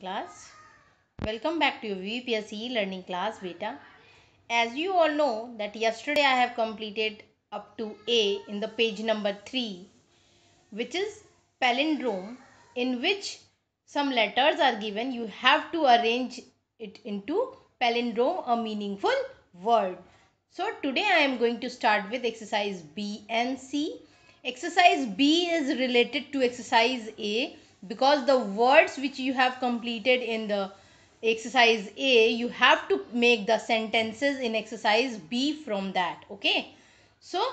class welcome back to your VPSE learning class beta as you all know that yesterday I have completed up to A in the page number 3 which is palindrome in which some letters are given you have to arrange it into palindrome a meaningful word so today I am going to start with exercise B and C exercise B is related to exercise A because the words which you have completed in the exercise A, you have to make the sentences in exercise B from that. Okay. So,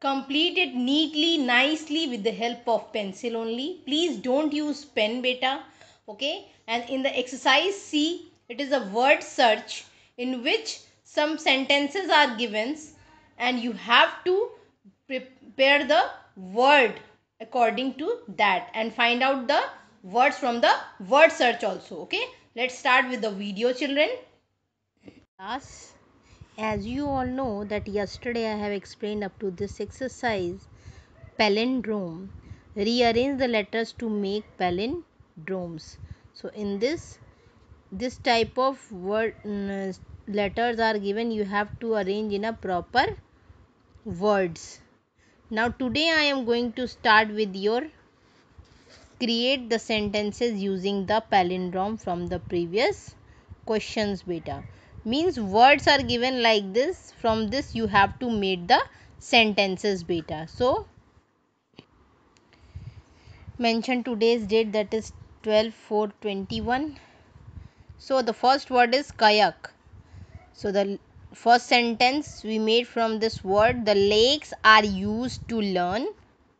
complete it neatly, nicely with the help of pencil only. Please don't use pen beta. Okay. And in the exercise C, it is a word search in which some sentences are given and you have to prepare the word according to that and find out the words from the word search also okay let's start with the video children class as you all know that yesterday i have explained up to this exercise palindrome rearrange the letters to make palindromes so in this this type of word mm, letters are given you have to arrange in a proper words now today i am going to start with your create the sentences using the palindrome from the previous questions beta means words are given like this from this you have to make the sentences beta so mention today's date that is 12 4 21 so the first word is kayak so the first sentence we made from this word the lakes are used to learn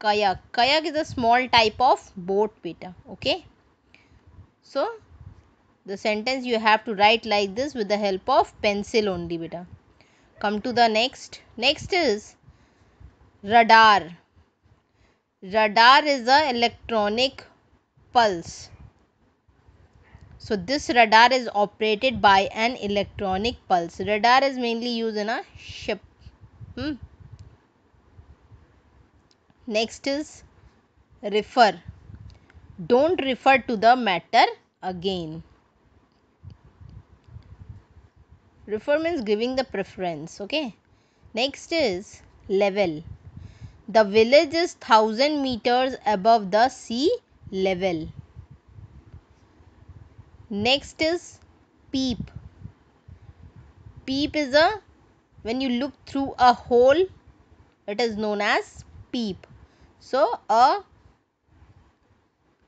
kayak kayak is a small type of boat beta okay so the sentence you have to write like this with the help of pencil only beta come to the next next is radar radar is a electronic pulse so this radar is operated by an electronic pulse. Radar is mainly used in a ship. Hmm. Next is refer. Don't refer to the matter again. Refer means giving the preference. Okay. Next is level. The village is 1000 meters above the sea level next is peep peep is a when you look through a hole it is known as peep so a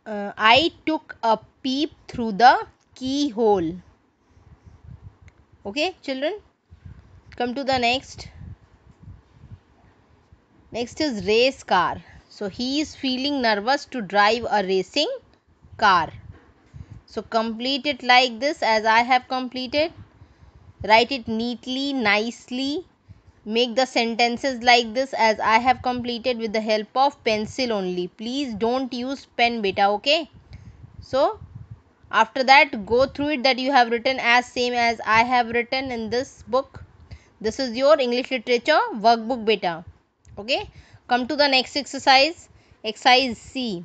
uh, i took a peep through the keyhole okay children come to the next next is race car so he is feeling nervous to drive a racing car so complete it like this as I have completed write it neatly nicely make the sentences like this as I have completed with the help of pencil only please don't use pen beta okay so after that go through it that you have written as same as I have written in this book this is your English literature workbook beta okay come to the next exercise exercise C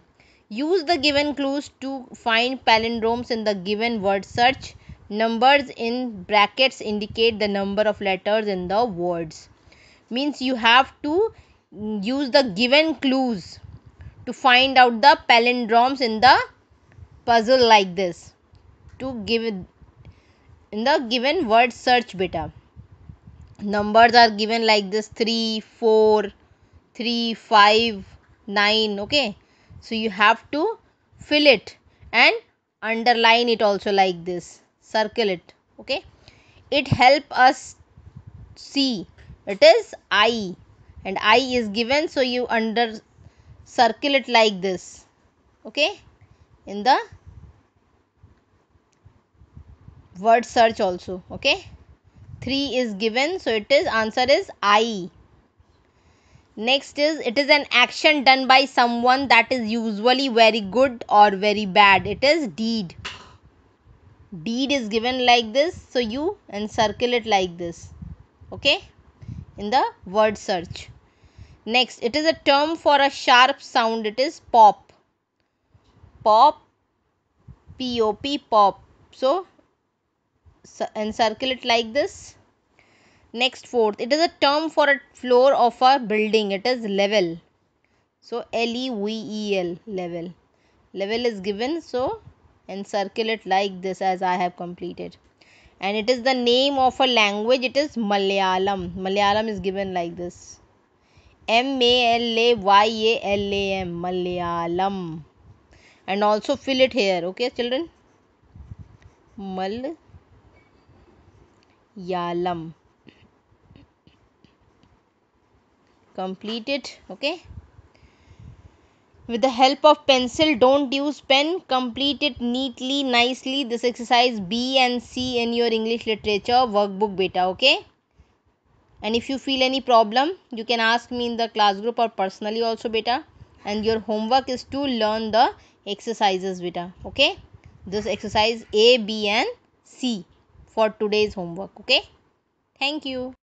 Use the given clues to find palindromes in the given word search. Numbers in brackets indicate the number of letters in the words. Means you have to use the given clues to find out the palindromes in the puzzle like this. To give in the given word search beta. Numbers are given like this 3, 4, 3, 5, 9. Okay so you have to fill it and underline it also like this circle it okay it help us see it is i and i is given so you under circle it like this okay in the word search also okay 3 is given so it is answer is i next is it is an action done by someone that is usually very good or very bad it is deed deed is given like this so you encircle it like this okay in the word search next it is a term for a sharp sound it is pop pop pop pop so, encircle it like this Next fourth, it is a term for a floor of a building. It is level. So L E V E L level. Level is given. So encircle it like this as I have completed. And it is the name of a language. It is Malayalam. Malayalam is given like this. M A L A Y A L A M Malayalam. And also fill it here. Okay, children. Mal. Yalam. complete it okay with the help of pencil don't use pen complete it neatly nicely this exercise b and c in your english literature workbook beta okay and if you feel any problem you can ask me in the class group or personally also beta and your homework is to learn the exercises beta okay this exercise a b and c for today's homework okay thank you